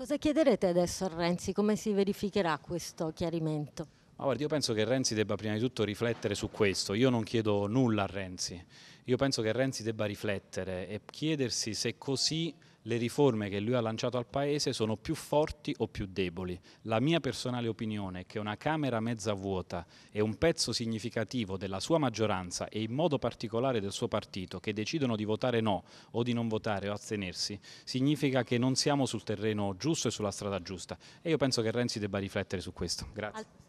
Cosa chiederete adesso a Renzi? Come si verificherà questo chiarimento? Ma guardi, io penso che Renzi debba prima di tutto riflettere su questo. Io non chiedo nulla a Renzi. Io penso che Renzi debba riflettere e chiedersi se così le riforme che lui ha lanciato al Paese sono più forti o più deboli. La mia personale opinione è che una Camera mezza vuota e un pezzo significativo della sua maggioranza e in modo particolare del suo partito che decidono di votare no o di non votare o astenersi, significa che non siamo sul terreno giusto e sulla strada giusta. E io penso che Renzi debba riflettere su questo. Grazie.